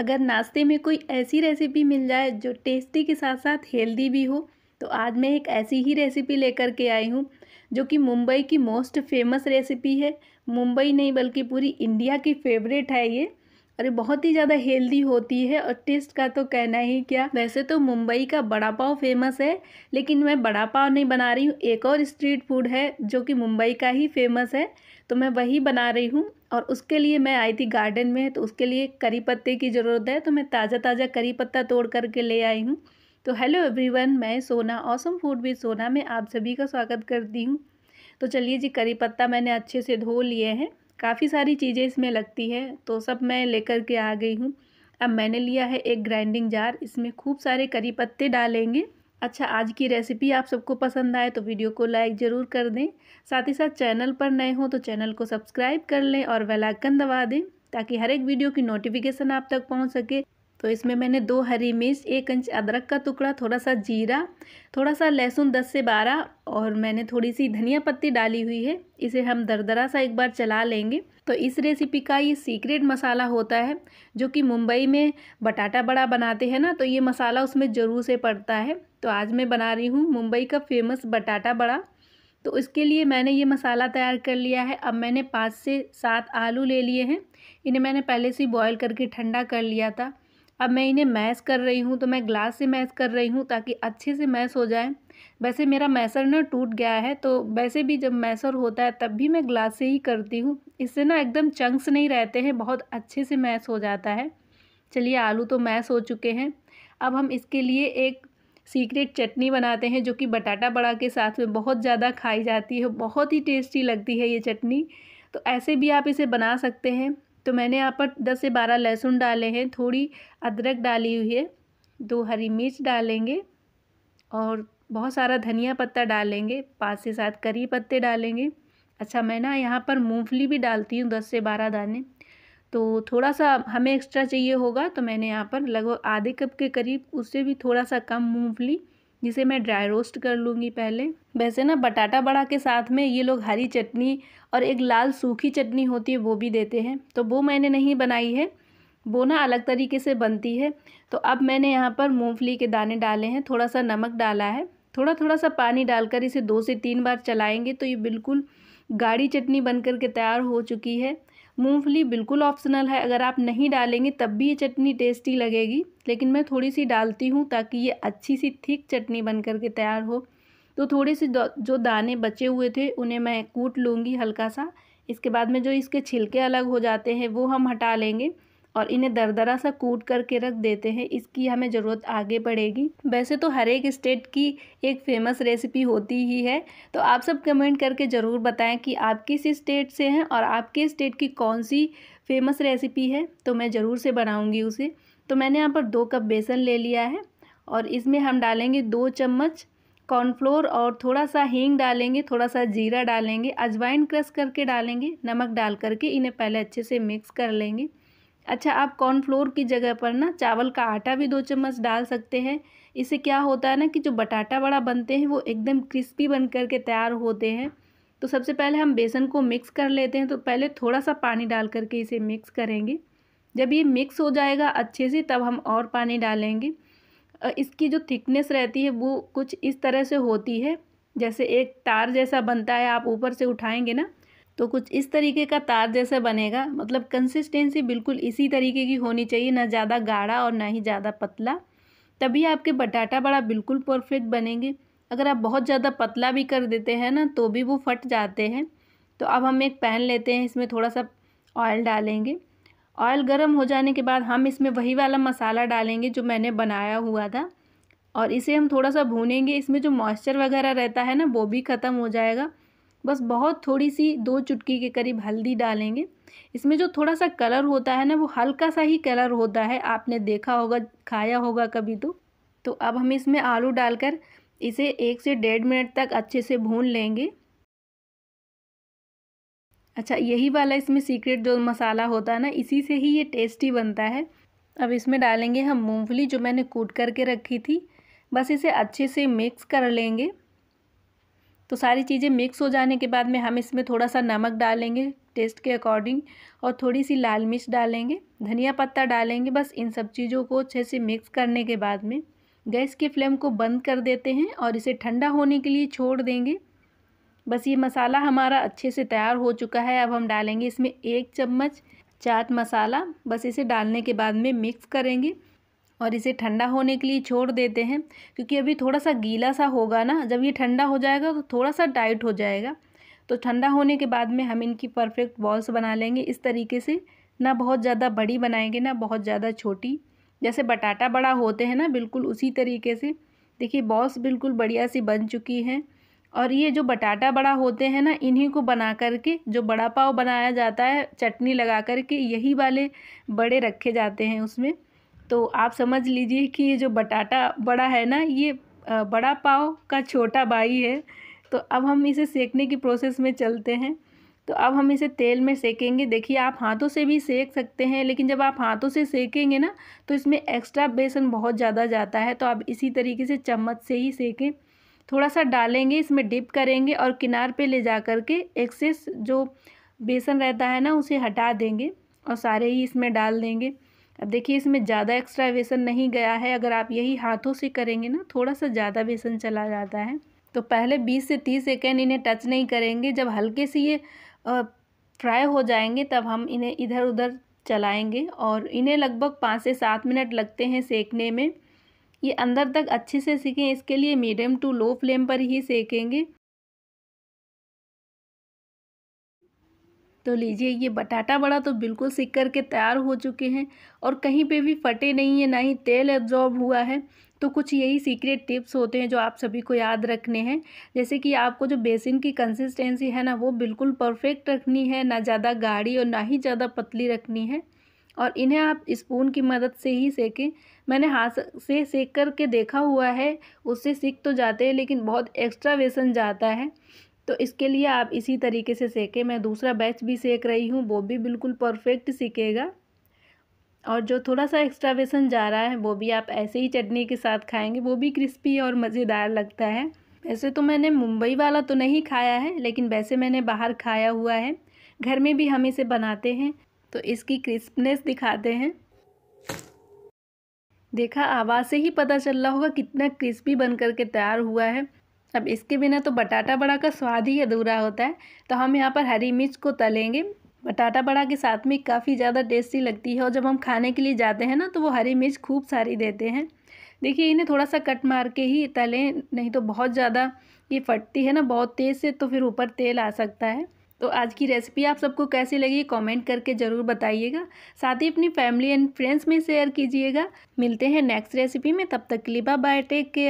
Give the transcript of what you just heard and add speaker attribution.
Speaker 1: अगर नाश्ते में कोई ऐसी रेसिपी मिल जाए जो टेस्टी के साथ साथ हेल्दी भी हो तो आज मैं एक ऐसी ही रेसिपी लेकर के आई हूँ जो कि मुंबई की मोस्ट फेमस रेसिपी है मुंबई नहीं बल्कि पूरी इंडिया की फेवरेट है ये और बहुत ही ज़्यादा हेल्दी होती है और टेस्ट का तो कहना ही क्या वैसे तो मुंबई का बड़ा पाव फेमस है लेकिन मैं बड़ा पाव नहीं बना रही हूँ एक और स्ट्रीट फूड है जो कि मुंबई का ही फेमस है तो मैं वही बना रही हूँ और उसके लिए मैं आई थी गार्डन में तो उसके लिए करी पत्ते की ज़रूरत है तो मैं ताज़ा ताज़ा करी पत्ता तोड़ करके ले आई हूँ तो हेलो एवरीवन मैं सोना ऑसम फूड भी सोना में आप सभी का स्वागत करती हूँ तो चलिए जी करी पत्ता मैंने अच्छे से धो लिए हैं काफ़ी सारी चीज़ें इसमें लगती है तो सब मैं लेकर के आ गई हूँ अब मैंने लिया है एक ग्राइंडिंग जार इसमें खूब सारे करी पत्ते डालेंगे अच्छा आज की रेसिपी आप सबको पसंद आए तो वीडियो को लाइक ज़रूर कर दें साथ ही साथ चैनल पर नए हों तो चैनल को सब्सक्राइब कर लें और वेलाइकन दबा दें ताकि हर एक वीडियो की नोटिफिकेशन आप तक पहुंच सके तो इसमें मैंने दो हरी मिर्च एक इंच अदरक का टुकड़ा थोड़ा सा जीरा थोड़ा सा लहसुन दस से बारह और मैंने थोड़ी सी धनिया पत्ती डाली हुई है इसे हम दरदरा सा एक बार चला लेंगे तो इस रेसिपी का ये सीक्रेट मसाला होता है जो कि मुंबई में बटाटा बड़ा बनाते हैं ना तो ये मसाला उसमें ज़रूर से पड़ता है तो आज मैं बना रही हूँ मुंबई का फेमस बटाटा बड़ा तो इसके लिए मैंने ये मसाला तैयार कर लिया है अब मैंने पाँच से सात आलू ले लिए हैं इन्हें मैंने पहले से बॉयल करके ठंडा कर लिया था अब मैं इन्हें मैश कर रही हूँ तो मैं ग्लास से मैश कर रही हूँ ताकि अच्छे से मैश हो जाए वैसे मेरा मैसर ना टूट गया है तो वैसे भी जब मैसर होता है तब भी मैं ग्लास से ही करती हूँ इससे ना एकदम चंक्स नहीं रहते हैं बहुत अच्छे से मैश हो जाता है चलिए आलू तो मैश हो चुके हैं अब हम इसके लिए एक सीक्रेट चटनी बनाते हैं जो कि बटाटा बड़ा के साथ में बहुत ज़्यादा खाई जाती है बहुत ही टेस्टी लगती है ये चटनी तो ऐसे भी आप इसे बना सकते हैं तो मैंने यहाँ पर दस से बारह लहसुन डाले हैं थोड़ी अदरक डाली हुई है दो हरी मिर्च डालेंगे और बहुत सारा धनिया पत्ता डालेंगे पाँच से सात करी पत्ते डालेंगे अच्छा मैं ना यहाँ पर मूंगफली भी डालती हूँ दस से बारह दाने तो थोड़ा सा हमें एक्स्ट्रा चाहिए होगा तो मैंने यहाँ पर लगभग आधे कप के करीब उससे भी थोड़ा सा कम मूँगफली जिसे मैं ड्राई रोस्ट कर लूँगी पहले वैसे ना बटाटा बड़ा के साथ में ये लोग हरी चटनी और एक लाल सूखी चटनी होती है वो भी देते हैं तो वो मैंने नहीं बनाई है वो ना अलग तरीके से बनती है तो अब मैंने यहाँ पर मूँगफली के दाने डाले हैं थोड़ा सा नमक डाला है थोड़ा थोड़ा सा पानी डालकर इसे दो से तीन बार चलाएँगे तो ये बिल्कुल गाढ़ी चटनी बनकर के तैयार हो चुकी है मूंगफली बिल्कुल ऑप्शनल है अगर आप नहीं डालेंगे तब भी ये चटनी टेस्टी लगेगी लेकिन मैं थोड़ी सी डालती हूँ ताकि ये अच्छी सी थिक चटनी बन कर के तैयार हो तो थोड़े से जो दाने बचे हुए थे उन्हें मैं कूट लूँगी हल्का सा इसके बाद में जो इसके छिलके अलग हो जाते हैं वो हम हटा लेंगे और इन्हें दरदरा सा कूट करके रख देते हैं इसकी हमें ज़रूरत आगे पड़ेगी वैसे तो हर एक स्टेट की एक फेमस रेसिपी होती ही है तो आप सब कमेंट करके ज़रूर बताएं कि आप किस स्टेट से हैं और आपके स्टेट की कौन सी फेमस रेसिपी है तो मैं ज़रूर से बनाऊँगी उसे तो मैंने यहाँ पर दो कप बेसन ले लिया है और इसमें हम डालेंगे दो चम्मच कॉर्नफ्लोर और थोड़ा सा हींग डालेंगे थोड़ा सा जीरा डालेंगे अजवाइन क्रश करके डालेंगे नमक डाल करके इन्हें पहले अच्छे से मिक्स कर लेंगे अच्छा आप कॉर्नफ्लोर की जगह पर ना चावल का आटा भी दो चम्मच डाल सकते हैं इससे क्या होता है ना कि जो बटाटा बड़ा बनते हैं वो एकदम क्रिस्पी बन कर के तैयार होते हैं तो सबसे पहले हम बेसन को मिक्स कर लेते हैं तो पहले थोड़ा सा पानी डाल करके इसे मिक्स करेंगे जब ये मिक्स हो जाएगा अच्छे से तब हम और पानी डालेंगे इसकी जो थिकनेस रहती है वो कुछ इस तरह से होती है जैसे एक तार जैसा बनता है आप ऊपर से उठाएंगे ना तो कुछ इस तरीके का तार जैसा बनेगा मतलब कंसिस्टेंसी बिल्कुल इसी तरीके की होनी चाहिए ना ज़्यादा गाढ़ा और ना ही ज़्यादा पतला तभी आपके बटाटा बड़ा बिल्कुल परफेक्ट बनेंगे अगर आप बहुत ज़्यादा पतला भी कर देते हैं ना तो भी वो फट जाते हैं तो अब हम एक पैन लेते हैं इसमें थोड़ा सा ऑयल डालेंगे ऑयल गर्म हो जाने के बाद हम इसमें वही वाला मसाला डालेंगे जो मैंने बनाया हुआ था और इसे हम थोड़ा सा भूनेंगे इसमें जो मॉइस्चर वगैरह रहता है ना वो भी ख़त्म हो जाएगा बस बहुत थोड़ी सी दो चुटकी के करीब हल्दी डालेंगे इसमें जो थोड़ा सा कलर होता है ना वो हल्का सा ही कलर होता है आपने देखा होगा खाया होगा कभी तो तो अब हम इसमें आलू डालकर इसे एक से डेढ़ मिनट तक अच्छे से भून लेंगे अच्छा यही वाला इसमें सीक्रेट जो मसाला होता है ना इसी से ही ये टेस्टी बनता है अब इसमें डालेंगे हम मूँगफली जो मैंने कूट करके रखी थी बस इसे अच्छे से मिक्स कर लेंगे तो सारी चीज़ें मिक्स हो जाने के बाद में हम इसमें थोड़ा सा नमक डालेंगे टेस्ट के अकॉर्डिंग और थोड़ी सी लाल मिर्च डालेंगे धनिया पत्ता डालेंगे बस इन सब चीज़ों को अच्छे से मिक्स करने के बाद में गैस की फ्लेम को बंद कर देते हैं और इसे ठंडा होने के लिए छोड़ देंगे बस ये मसाला हमारा अच्छे से तैयार हो चुका है अब हम डालेंगे इसमें एक चम्मच चाट मसाला बस इसे डालने के बाद में मिक्स करेंगे और इसे ठंडा होने के लिए छोड़ देते हैं क्योंकि अभी थोड़ा सा गीला सा होगा ना जब ये ठंडा हो जाएगा तो थोड़ा सा टाइट हो जाएगा तो ठंडा होने के बाद में हम इनकी परफेक्ट बॉल्स बना लेंगे इस तरीके से ना बहुत ज़्यादा बड़ी बनाएंगे ना बहुत ज़्यादा छोटी जैसे बटाटा बड़ा होते हैं ना बिल्कुल उसी तरीके से देखिए बॉल्स बिल्कुल बढ़िया सी बन चुकी हैं और ये जो बटाटा बड़ा होते हैं ना इन्हीं को बना करके जो बड़ा पाव बनाया जाता है चटनी लगा करके यही वाले बड़े रखे जाते हैं उसमें तो आप समझ लीजिए कि ये जो बटाटा बड़ा है ना ये बड़ा पाव का छोटा बाई है तो अब हम इसे सेकने की प्रोसेस में चलते हैं तो अब हम इसे तेल में सेकेंगे देखिए आप हाथों से भी सेक सकते हैं लेकिन जब आप हाथों से सेकेंगे ना तो इसमें एक्स्ट्रा बेसन बहुत ज़्यादा जाता है तो आप इसी तरीके से चम्मच से ही सेकें थोड़ा सा डालेंगे इसमें डिप करेंगे और किनार पे ले जा कर के एक्सेस जो बेसन रहता है ना उसे हटा देंगे और सारे ही इसमें डाल देंगे अब देखिए इसमें ज़्यादा एक्स्ट्रा बेसन नहीं गया है अगर आप यही हाथों से करेंगे ना थोड़ा सा ज़्यादा बेसन चला जाता है तो पहले 20 से 30 सेकेंड इन्हें टच नहीं करेंगे जब हल्के से ये फ्राई हो जाएंगे तब हम इन्हें इधर उधर चलाएंगे और इन्हें लगभग पाँच से सात मिनट लगते हैं सेकने में ये अंदर तक अच्छे से सीखें इसके लिए मीडियम टू लो फ्लेम पर ही सेकेंगे तो लीजिए ये बटाटा बड़ा तो बिल्कुल सिक कर के तैयार हो चुके हैं और कहीं पे भी फटे नहीं है ना ही तेल एब्जॉर्ब हुआ है तो कुछ यही सीक्रेट टिप्स होते हैं जो आप सभी को याद रखने हैं जैसे कि आपको जो बेसिन की कंसिस्टेंसी है ना वो बिल्कुल परफेक्ट रखनी है ना ज़्यादा गाढ़ी और ना ही ज़्यादा पतली रखनी है और इन्हें आप स्पून की मदद से ही सेकें मैंने हाथ से सेक करके देखा हुआ है उससे सीख तो जाते हैं लेकिन बहुत एक्स्ट्रा वेसन जाता है तो इसके लिए आप इसी तरीके से सेकें मैं दूसरा बैच भी सेक रही हूँ वो भी बिल्कुल परफेक्ट सीखेगा और जो थोड़ा सा एक्स्ट्रा बेसन जा रहा है वो भी आप ऐसे ही चटनी के साथ खाएंगे वो भी क्रिस्पी और मज़ेदार लगता है वैसे तो मैंने मुंबई वाला तो नहीं खाया है लेकिन वैसे मैंने बाहर खाया हुआ है घर में भी हम इसे बनाते हैं तो इसकी क्रिस्पनेस दिखाते हैं देखा आवाज़ से ही पता चल रहा होगा कितना क्रिस्पी बन करके तैयार हुआ है अब इसके बिना तो बटाटा बड़ा का स्वाद ही अधूरा होता है तो हम यहाँ पर हरी मिर्च को तलेंगे बटाटा बड़ा के साथ में काफ़ी ज़्यादा टेस्टी लगती है और जब हम खाने के लिए जाते हैं ना तो वो हरी मिर्च खूब सारी देते हैं देखिए इन्हें थोड़ा सा कट मार के ही तलें नहीं तो बहुत ज़्यादा ये फटती है ना बहुत तेज़ से तो फिर ऊपर तेल आ सकता है तो आज की रेसिपी आप सबको कैसी लगी कमेंट करके ज़रूर बताइएगा साथ ही अपनी फैमिली एंड फ्रेंड्स में शेयर कीजिएगा मिलते हैं नेक्स्ट रेसिपी में तब तक के लिए बाय टेक केयर